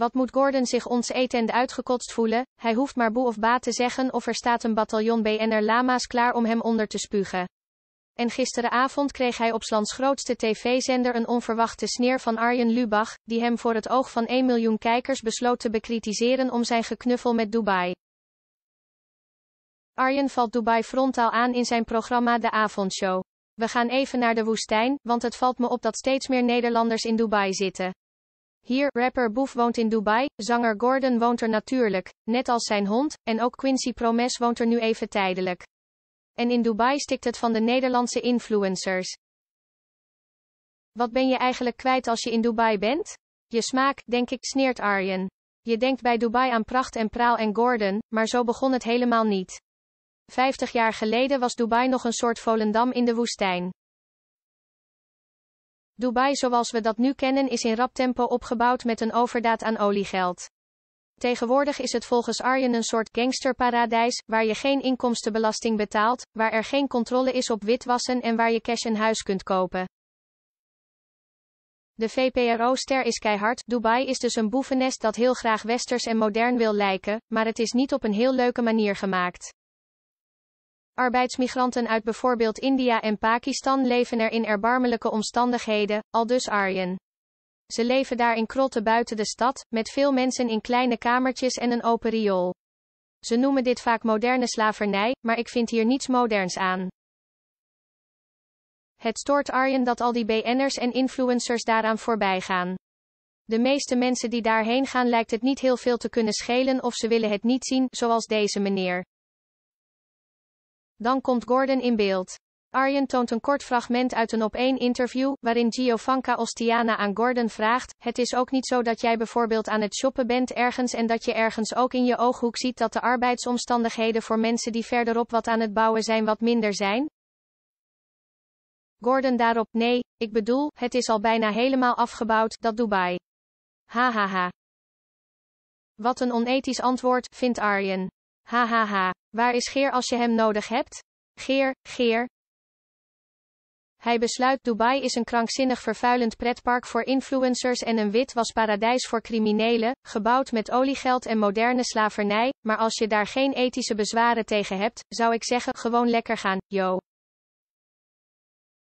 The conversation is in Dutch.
Wat moet Gordon zich ons etend uitgekotst voelen, hij hoeft maar boe of ba te zeggen of er staat een bataljon BNR lama's klaar om hem onder te spugen. En gisterenavond kreeg hij op Slans grootste tv-zender een onverwachte sneer van Arjen Lubach, die hem voor het oog van 1 miljoen kijkers besloot te bekritiseren om zijn geknuffel met Dubai. Arjen valt Dubai frontaal aan in zijn programma De Avondshow. We gaan even naar de woestijn, want het valt me op dat steeds meer Nederlanders in Dubai zitten. Hier, rapper Boef woont in Dubai, zanger Gordon woont er natuurlijk, net als zijn hond, en ook Quincy Promes woont er nu even tijdelijk. En in Dubai stikt het van de Nederlandse influencers. Wat ben je eigenlijk kwijt als je in Dubai bent? Je smaak, denk ik, sneert Arjen. Je denkt bij Dubai aan pracht en praal en Gordon, maar zo begon het helemaal niet. Vijftig jaar geleden was Dubai nog een soort Volendam in de woestijn. Dubai zoals we dat nu kennen is in rap tempo opgebouwd met een overdaad aan oliegeld. Tegenwoordig is het volgens Arjen een soort gangsterparadijs, waar je geen inkomstenbelasting betaalt, waar er geen controle is op witwassen en waar je cash een huis kunt kopen. De VPRO-ster is keihard. Dubai is dus een boevennest dat heel graag westers en modern wil lijken, maar het is niet op een heel leuke manier gemaakt arbeidsmigranten uit bijvoorbeeld India en Pakistan leven er in erbarmelijke omstandigheden, aldus Arjen. Ze leven daar in krotten buiten de stad, met veel mensen in kleine kamertjes en een open riool. Ze noemen dit vaak moderne slavernij, maar ik vind hier niets moderns aan. Het stoort Arjen dat al die BN'ers en influencers daaraan voorbij gaan. De meeste mensen die daarheen gaan lijkt het niet heel veel te kunnen schelen of ze willen het niet zien, zoals deze meneer. Dan komt Gordon in beeld. Arjen toont een kort fragment uit een op één interview, waarin Giovanka Ostiana aan Gordon vraagt, het is ook niet zo dat jij bijvoorbeeld aan het shoppen bent ergens en dat je ergens ook in je ooghoek ziet dat de arbeidsomstandigheden voor mensen die verderop wat aan het bouwen zijn wat minder zijn? Gordon daarop, nee, ik bedoel, het is al bijna helemaal afgebouwd, dat Dubai. Hahaha. Ha, ha. Wat een onethisch antwoord, vindt Arjen. Hahaha. Ha, ha. Waar is Geer als je hem nodig hebt? Geer, Geer. Hij besluit Dubai is een krankzinnig vervuilend pretpark voor influencers en een wit voor criminelen, gebouwd met oliegeld en moderne slavernij, maar als je daar geen ethische bezwaren tegen hebt, zou ik zeggen, gewoon lekker gaan, yo.